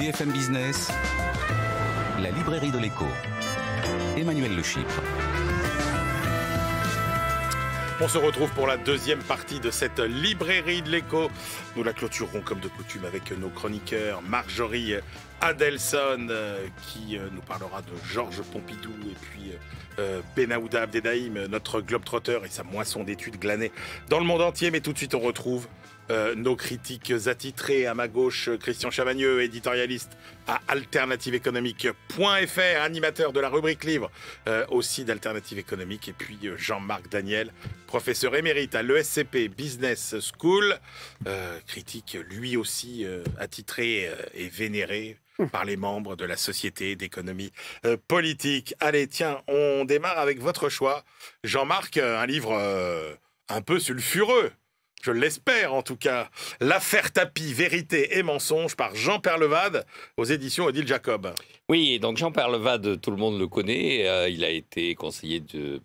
BFM Business, la librairie de l'écho. Emmanuel Le On se retrouve pour la deuxième partie de cette librairie de l'écho. Nous la clôturerons comme de coutume avec nos chroniqueurs Marjorie Adelson euh, qui euh, nous parlera de Georges Pompidou et puis euh, Benaouda Abdedaïm, notre globetrotter et sa moisson d'études glanées dans le monde entier. Mais tout de suite on retrouve euh, nos critiques attitrées À ma gauche, Christian Chavagneux, éditorialiste à alternativeéconomique.fr, animateur de la rubrique livre euh, aussi d'Alternative économique. Et puis euh, Jean-Marc Daniel, professeur émérite à l'ESCP Business School, critique lui aussi attitré et vénéré par les membres de la Société d'économie politique. Allez, tiens, on démarre avec votre choix. Jean-Marc, un livre un peu sulfureux, je l'espère en tout cas, L'affaire tapis, vérité et mensonge par Jean Perlevade aux éditions Odile Jacob. Oui, donc Jean Perlevade, tout le monde le connaît. Euh, il a été conseiller de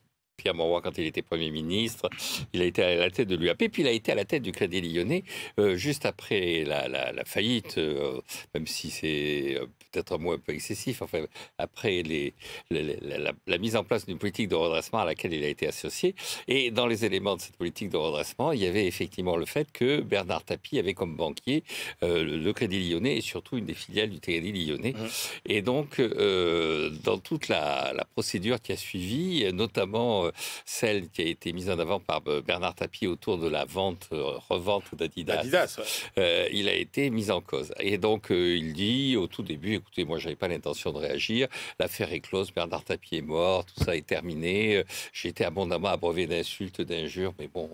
Pierre Mauroy quand il était Premier ministre. Il a été à la tête de l'UAP, puis il a été à la tête du Crédit Lyonnais euh, juste après la, faillite, euh, même si c'est euh, peut-être un mot un peu excessif, enfin, après les, la, mise en place d'une politique de redressement à laquelle il a été associé. Et dans les éléments de cette politique de redressement, il y avait effectivement le fait que Bernard Tapie avait comme banquier le Crédit Lyonnais et surtout une des filiales du Crédit Lyonnais. Mmh. Et donc, dans toute la, la procédure qui a suivi, notamment celle qui a été mise en avant par euh, Bernard Tapie autour de la vente, euh, revente d'Adidas. Euh, il a été mis en cause. Et donc, il dit au tout début, écoutez, moi, je n'avais pas l'intention de réagir. L'affaire est close, Bernard Tapie est mort, tout ça est terminé. J'ai été abondamment abreuvé d'insultes, d'injures, mais bon,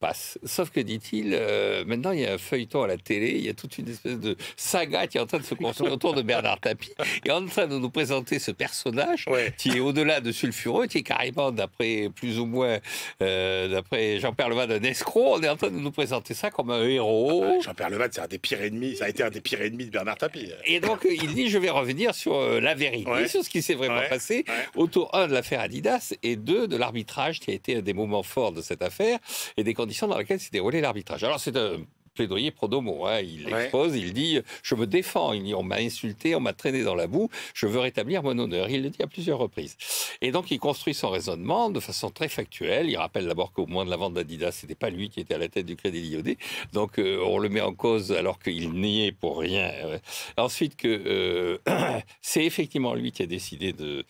passe. Sauf que, dit-il, euh, maintenant il y a un feuilleton à la télé, il y a toute une espèce de saga qui est en train de se construire autour de Bernard Tapie et en train de nous présenter ce personnage qui est au-delà de sulfureux, qui est carrément, d'après plus ou moins, euh, d'après Jean pierre Levin, un escroc. On est en train de nous présenter ça comme un héros. Ah bah, Jean-Pierre Jean c'est un des pires ennemis, ça a été un des pires ennemis de Bernard Tapie. Et donc euh, il dit, je vais revenir sur la vérité, sur ce qui s'est vraiment passé autour, un, de l'affaire Adidas et deux, de l'arbitrage qui a été un des moments forts de cette affaire et des conditions dans lesquelles s'est déroulé l'arbitrage. Alors c'est un euh, plaidoyer Prodomo. Il expose, il dit Je me défends. Il On m'a insulté, on m'a traîné dans la boue, je veux rétablir mon honneur. Il le dit à plusieurs reprises. Et donc, il construit son raisonnement de façon très factuelle. Il rappelle d'abord qu'au moins de la vente d'Adidas, c'était pas lui qui était à la tête du Crédit Lyonnais. Donc, euh, on le met en cause alors qu'il n'y est pour rien. Euh, ensuite, que euh, c'est effectivement lui qui a décidé de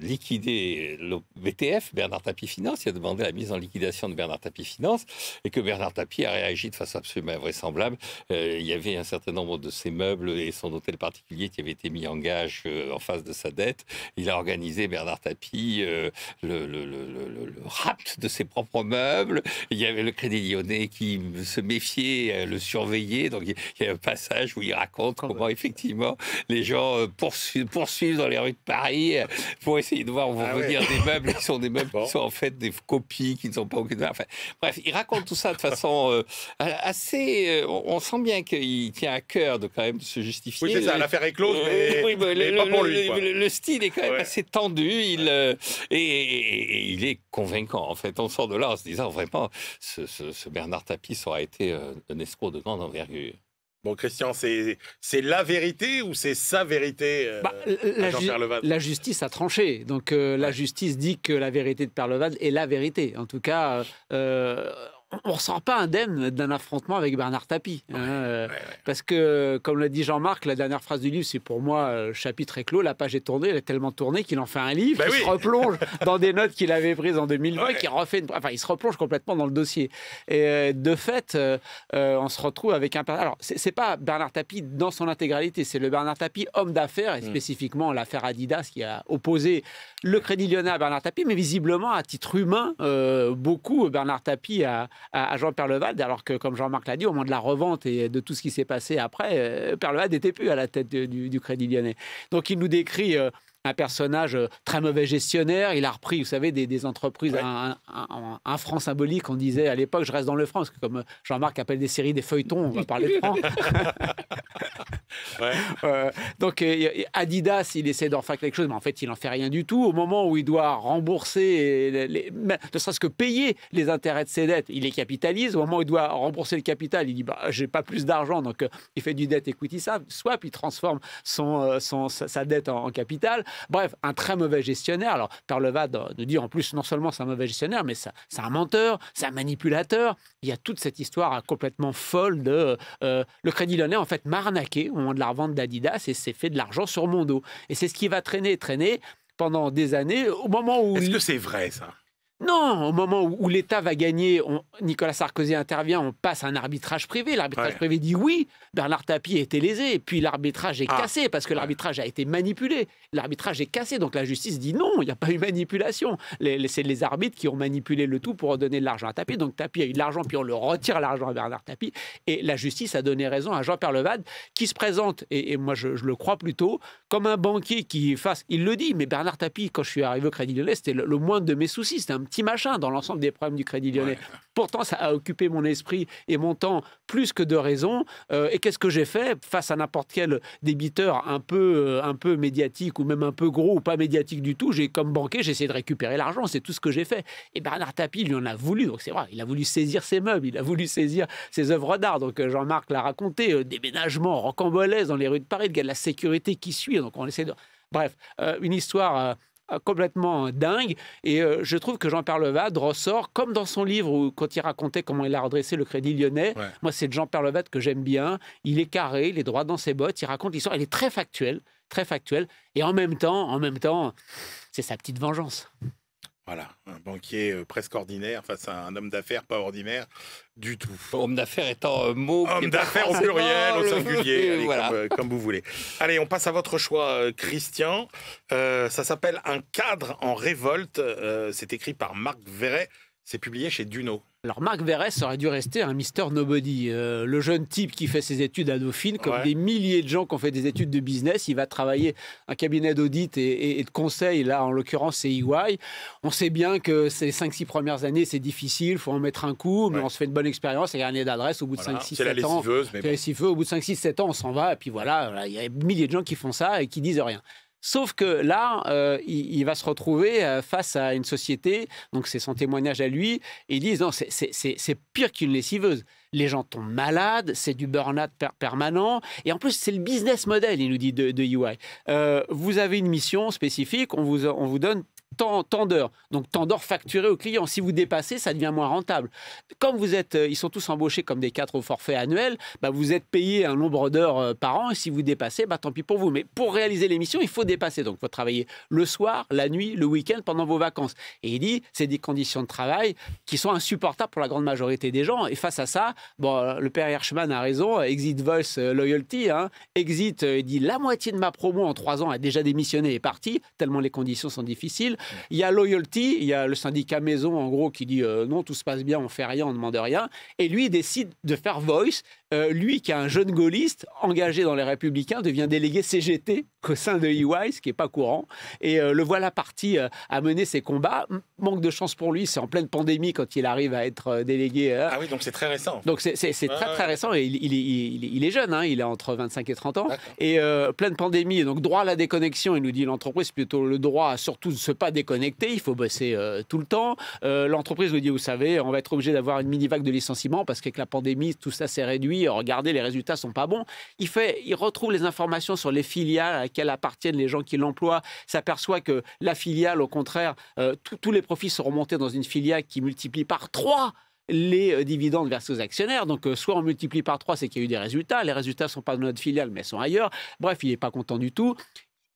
liquider le BTF, Bernard Tapie Finance. Il a demandé la mise en liquidation de Bernard Tapie Finance et que Bernard Tapie a réagi de façon absolument ben, vraisemblable. Euh, il y avait un certain nombre de ses meubles et son hôtel particulier qui avait été mis en gage euh, en face de sa dette. Il a organisé, Bernard Tapie, euh, le, le, rapt de ses propres meubles. Il y avait le Crédit Lyonnais qui se méfiait, le surveillait. Donc il y a un passage où il raconte comment, effectivement, les gens poursuivent, dans les rues de Paris pour essayer de voir où vont ah venir des meubles qui sont des meubles qui sont en fait des copies qui ne sont pas aucune. Enfin, bref, il raconte tout ça de façon assez euh, on, sent bien qu'il tient à cœur de quand même se justifier. Oui, c'est ça, euh, l'affaire est close, le, style est quand même assez tendu. Il, euh, et, il est convaincant, en fait. On sort de là en se disant vraiment, ce, Bernard Tapie aura été un escroc de grande envergure. Bon, Christian, c'est la vérité ou c'est sa vérité bah, la, justice a tranché. Donc, la justice dit que la vérité de Perleval est la vérité. En tout cas, euh, on ne pas indemne d'un affrontement avec Bernard Tapie. Hein, euh, parce que, comme l'a dit Jean-Marc, la dernière phrase du livre, c'est pour moi, euh, chapitre est clos, la page est tournée, elle est tellement tournée qu'il en fait un livre, bah il se replonge dans des notes qu'il avait prises en 2020, qui refait enfin, il se replonge complètement dans le dossier. Et euh, de fait, on se retrouve avec un... Alors, n'est pas Bernard Tapie dans son intégralité, c'est le Bernard Tapie homme d'affaires, et hmm. spécifiquement l'affaire Adidas qui a opposé le Crédit Lyonnais à Bernard Tapie, mais visiblement, à titre humain, beaucoup, Bernard Tapie a à, Jean Perlevald, alors que, comme Jean-Marc l'a dit, au moment de la revente et de tout ce qui s'est passé après, euh, Perlevald n'était plus à la tête du, Crédit Lyonnais. Donc il nous décrit euh, un personnage euh, très mauvais gestionnaire. Il a repris, vous savez, des, entreprises, un, franc symbolique. On disait à l'époque, je reste dans le franc, comme Jean-Marc appelle des séries des feuilletons, on va parler de franc. Euh, donc euh, Adidas, il essaie d'en faire quelque chose, mais en fait, il n'en fait rien du tout. Au moment où il doit rembourser, les, les, ne serait-ce que payer les intérêts de ses dettes, il les capitalise. Au moment où il doit rembourser le capital, il dit bah, j'ai pas plus d'argent, donc euh, il fait du debt equity swap, il transforme son, sa, dette en, capital. Bref, un très mauvais gestionnaire. Alors Perlevad nous dit en plus, non seulement c'est un mauvais gestionnaire, mais c'est un menteur, c'est un manipulateur. Il y a toute cette histoire hein, complètement folle de le Crédit Lyonnais en fait marnaqué moment de la revente d'Adidas et s'est fait de l'argent sur mon dos. Et c'est ce qui va traîner, traîner pendant des années, au moment où... Est-ce que c'est vrai ça non, au moment où, l'État va gagner, Nicolas Sarkozy intervient, on passe un arbitrage privé. L'arbitrage privé dit oui, Bernard Tapie a lésé, puis l'arbitrage est ah. cassé parce que l'arbitrage a été manipulé. L'arbitrage est cassé, donc la justice dit non, il n'y a pas eu manipulation. C'est les arbitres qui ont manipulé le tout pour donner de l'argent à Tapie. Donc Tapie a eu de l'argent, puis on le retire l'argent à Bernard Tapie. Et la justice a donné raison à Jean Perlevade, qui se présente, et, moi je, le crois plutôt, comme un banquier qui fasse, il le dit, mais Bernard Tapie, quand je suis arrivé au Crédit Lyonnais, c'était le, le moindre de mes soucis. C'était un petit machin dans l'ensemble des problèmes du Crédit Lyonnais. Pourtant, ça a occupé mon esprit et mon temps plus que de raison. Euh, et qu'est-ce que j'ai fait face à n'importe quel débiteur un peu, euh, un peu médiatique ou même un peu gros ou pas médiatique du tout J'ai comme banquier, j'ai essayé de récupérer l'argent. C'est tout ce que j'ai fait. Et Bernard Tapie, lui, en a voulu. Donc c'est vrai, il a voulu saisir ses meubles, il a voulu saisir ses œuvres d'art. Donc euh, Jean-Marc l'a raconté, déménagement, rocambolesque dans les rues de Paris, il y a de la sécurité qui suit. Donc on essaie de... Bref, une histoire euh, complètement dingue. Et euh, je trouve que Jean Perlevade ressort, comme dans son livre, où, quand il racontait comment il a redressé le crédit lyonnais. Moi, c'est Jean Perlevade que j'aime bien. Il est carré, il est droit dans ses bottes, il raconte l'histoire. Elle est très factuelle, très factuelle. Et en même temps, en même temps, c'est sa petite vengeance. Voilà, un banquier euh, presque ordinaire face à un homme d'affaires pas ordinaire du tout. Homme d'affaires étant euh, mot. Homme d'affaires au pluriel, au singulier, euh, comme, vous voulez. Allez, on passe à votre choix, Christian. ça s'appelle Un cadre en révolte. C'est écrit par Marc Verret c'est publié chez Duno. Alors Marc Verrès aurait dû rester un Mister Nobody. Euh, le jeune type qui fait ses études à Dauphine, comme des milliers de gens qui ont fait des études de business, il va travailler un cabinet d'audit et, de conseil. Là, en l'occurrence, c'est EY. On sait bien que ces 5-6 premières années, c'est difficile, il faut en mettre un coup, mais on se fait une bonne expérience et gagner d'adresse au bout de 5 6 ans. Au bout de 5-6-7 ans, on s'en va. Et puis voilà, il y a des milliers de gens qui font ça et qui disent rien. Sauf que là, euh, il, va se retrouver euh, face à une société, donc c'est son témoignage à lui, et ils disent non, c'est pire qu'une lessiveuse. Les gens tombent malades, c'est du burn-out permanent, et en plus c'est le business model, il nous dit de, de e UI. Euh, vous avez une mission spécifique, on on vous donne temps tant Donc tant d'heures au client. Si vous dépassez, ça devient moins rentable. Comme vous êtes, euh, ils sont tous embauchés comme des quatre au forfait annuel, bah vous êtes payé un nombre d'heures euh, par an et si vous dépassez, bah tant pis pour vous. Mais pour réaliser l'émission, il faut dépasser. Donc il faut travailler le soir, la nuit, le week-end, pendant vos vacances. Et il dit, c'est des conditions de travail qui sont insupportables pour la grande majorité des gens. Et face à ça, bon, le père Hirschman a raison, Exit Voice euh, Loyalty, hein. Exit, il dit, la moitié de ma promo en trois ans a déjà démissionné et est tellement les conditions sont difficiles. Il y a Loyalty, il y a le syndicat maison, en gros, qui dit euh, non, tout se passe bien, on fait rien, on ne demande rien. Et lui, il décide de faire Voice, euh, lui qui est un jeune gaulliste engagé dans les Républicains devient délégué CGT au sein de EY, ce qui n'est pas courant. Et euh, le voilà parti euh, à mener ses combats. Manque de chance pour lui, c'est en pleine pandémie quand il arrive à être délégué. ah oui, donc c'est très récent. Donc c'est très très récent et il, est jeune, hein. il a entre 25 et 30 ans. Et pleine pandémie, donc droit à la déconnexion, il nous dit l'entreprise plutôt le droit surtout de ne se pas déconnecter, il faut bosser tout le temps. l'entreprise nous dit, vous savez, on va être obligé d'avoir une mini-vague de licenciement parce qu'avec la pandémie, tout ça s'est réduit euh, regardez, les résultats sont pas bons. Il fait, il retrouve les informations sur les filiales à laquelle appartiennent les gens qui l'emploient. S'aperçoit que la filiale, au contraire, euh, tous les profits sont remontés dans une filiale qui multiplie par trois les euh, dividendes vers aux actionnaires. Donc, soit on multiplie par trois, c'est qu'il y a eu des résultats. Les résultats ne sont pas de notre filiale, mais sont ailleurs. Bref, il n'est pas content du tout.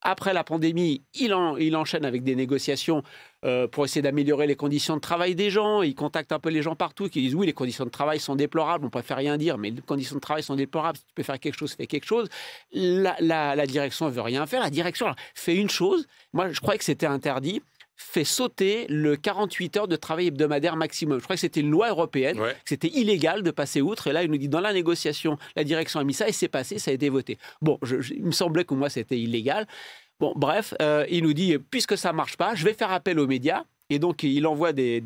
Après la pandémie, il, en, il enchaîne avec des négociations euh, pour essayer d'améliorer les conditions de travail des gens. Ils contactent un peu les gens partout qui disent oui, les conditions de travail sont déplorables, on préfère rien dire, mais les conditions de travail sont déplorables. Si tu peux faire quelque chose, fais quelque chose. La, direction ne veut rien faire. La direction fait une chose. Moi, je croyais que c'était interdit fait sauter le 48 heures de travail hebdomadaire maximum. Je crois que c'était une loi européenne, que c'était illégal de passer outre. Et là, il nous dit dans la négociation, la direction a mis ça et c'est passé, ça a été voté. Bon, je, il me semblait que moi, c'était illégal. Bon, bref, euh, il nous dit puisque ça marche pas, je vais faire appel aux médias. Et donc, il envoie des,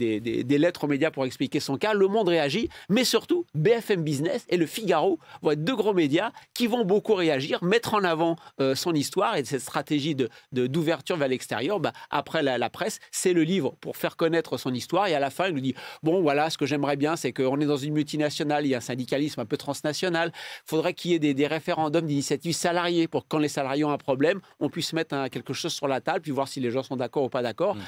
lettres aux médias pour expliquer son cas. Le Monde réagit, mais surtout, BFM Business et Le Figaro, être deux gros médias qui vont beaucoup réagir, mettre en avant euh, son histoire et cette stratégie d'ouverture de, d'ouverture vers l'extérieur. Bah, après la, presse, c'est le livre pour faire connaître son histoire. Et à la fin, il nous dit Bon, voilà, ce que j'aimerais bien, c'est qu'on est dans une multinationale, il y a un syndicalisme un peu transnational. Faudrait il faudrait qu'il y ait des, référendums d'initiatives salariées pour que quand les salariés ont un problème, on puisse mettre hein, quelque chose sur la table, puis voir si les gens sont d'accord ou pas d'accord. Mmh.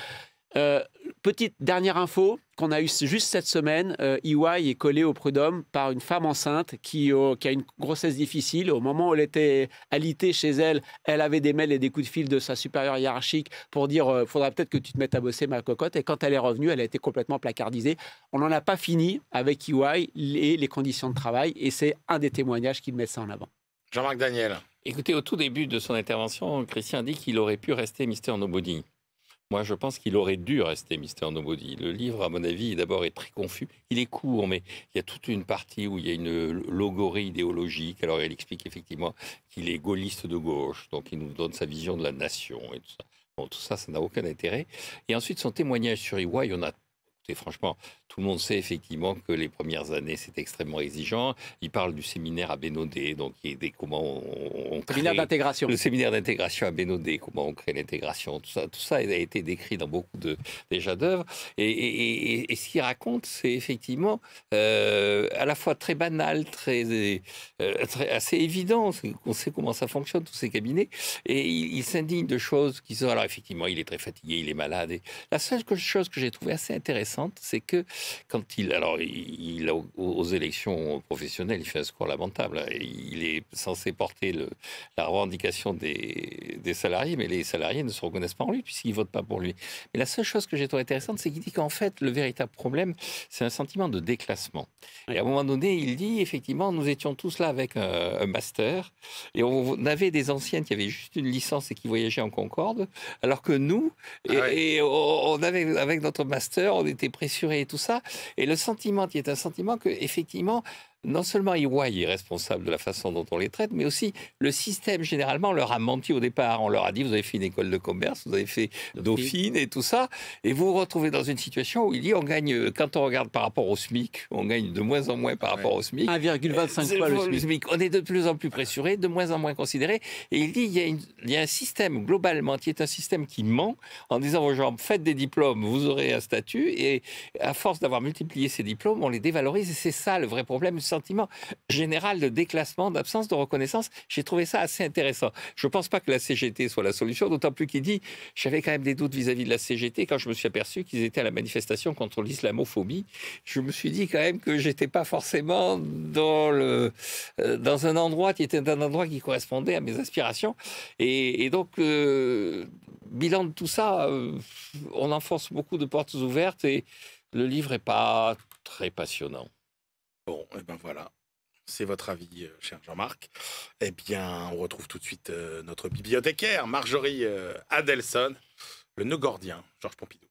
Euh, petite dernière info qu'on a eue juste cette semaine, EY euh, e est collé au prud'homme par une femme enceinte qui, a une grossesse difficile. Au moment où elle était alitée chez elle, elle avait des mails et des coups de fil de sa supérieure hiérarchique pour dire euh, faudra peut-être que tu te mettes à bosser ma cocotte. Et quand elle est revenue, elle a été complètement placardisée. On n'en a pas fini avec EY et les conditions de travail. Et c'est un des témoignages qui met ça en avant. Jean-Marc Daniel. Écoutez, au tout début de son intervention, Christian dit qu'il aurait pu rester Mister Nobody. Moi, je pense qu'il aurait dû rester Mister Nobody. Le livre, à mon avis, d'abord est très confus. Il est court, mais il y a toute une partie où il y a une logorie idéologique. Alors, il explique effectivement qu'il est gaulliste de gauche, donc il nous donne sa vision de la nation et tout ça. tout ça, ça n'a aucun intérêt. Et ensuite, son témoignage sur Iwa, e on a. franchement, tout le monde sait effectivement que les premières années, c'est extrêmement exigeant. Il parle du séminaire à Bénodé, donc il des, comment on, crée... l'intégration, Le séminaire d'intégration à Bénodé, comment on crée l'intégration, tout ça, tout ça a été décrit dans beaucoup de, déjà d'œuvres. Et, ce qu'il raconte, c'est effectivement euh, à la fois très banal, très, euh, assez évident. On sait comment ça fonctionne, tous ces cabinets. Et il, s'indigne de choses qui sont... Alors effectivement, il est très fatigué, il est malade. La seule chose que j'ai trouvée assez intéressante, c'est que quand il, alors, il, aux élections professionnelles, il fait un score lamentable. Hein. Il est censé porter la revendication des, salariés, mais les salariés ne se reconnaissent pas en lui puisqu'ils votent pas pour lui. Mais la seule chose que j'ai trouvée intéressante, c'est qu'il dit qu'en fait, le véritable problème, c'est un sentiment de déclassement. Et à un moment donné, il dit effectivement, nous étions tous là avec un, master et on avait des anciens qui avaient juste une licence et qui voyageaient en Concorde, alors que nous, ah on avait avec notre master, on était pressurés et tout ça. Et le sentiment qui est un sentiment que, effectivement, non seulement EY est responsable de la façon dont on les traite, mais aussi le système généralement leur a menti au départ. On leur a dit vous avez fait une école de commerce, vous avez fait Dauphine et tout ça, et vous vous retrouvez dans une situation où il dit on gagne, euh, quand on regarde par rapport au SMIC, on gagne de moins en moins par rapport au SMIC. 1,25 euh, fois le SMIC. On est de plus en plus pressuré, de moins en moins considéré, et il dit il y, a il y a un système globalement qui est un système qui ment en disant aux gens faites des diplômes, vous aurez un statut, et à force d'avoir multiplié ces diplômes, on les dévalorise, et c'est ça le vrai problème sentiment général de déclassement, d'absence de reconnaissance. J'ai trouvé ça assez intéressant. Je ne pense pas que la CGT soit la solution, d'autant plus qu'il dit j'avais quand même des doutes vis-à-vis de la CGT quand je me suis aperçu qu'ils étaient à la manifestation contre l'islamophobie. Je me suis dit quand même que j'étais pas forcément dans, le, euh, dans un endroit qui était un endroit qui correspondait à mes aspirations. Et, donc, euh, bilan de tout ça, euh, on enfonce beaucoup de portes ouvertes et le livre n'est pas très passionnant. Bon, et eh bien voilà. C'est votre avis, euh, cher Jean-Marc. Eh bien, on retrouve tout de suite euh, notre bibliothécaire, Marjorie euh, Adelson, le Nogordien, Georges Pompidou.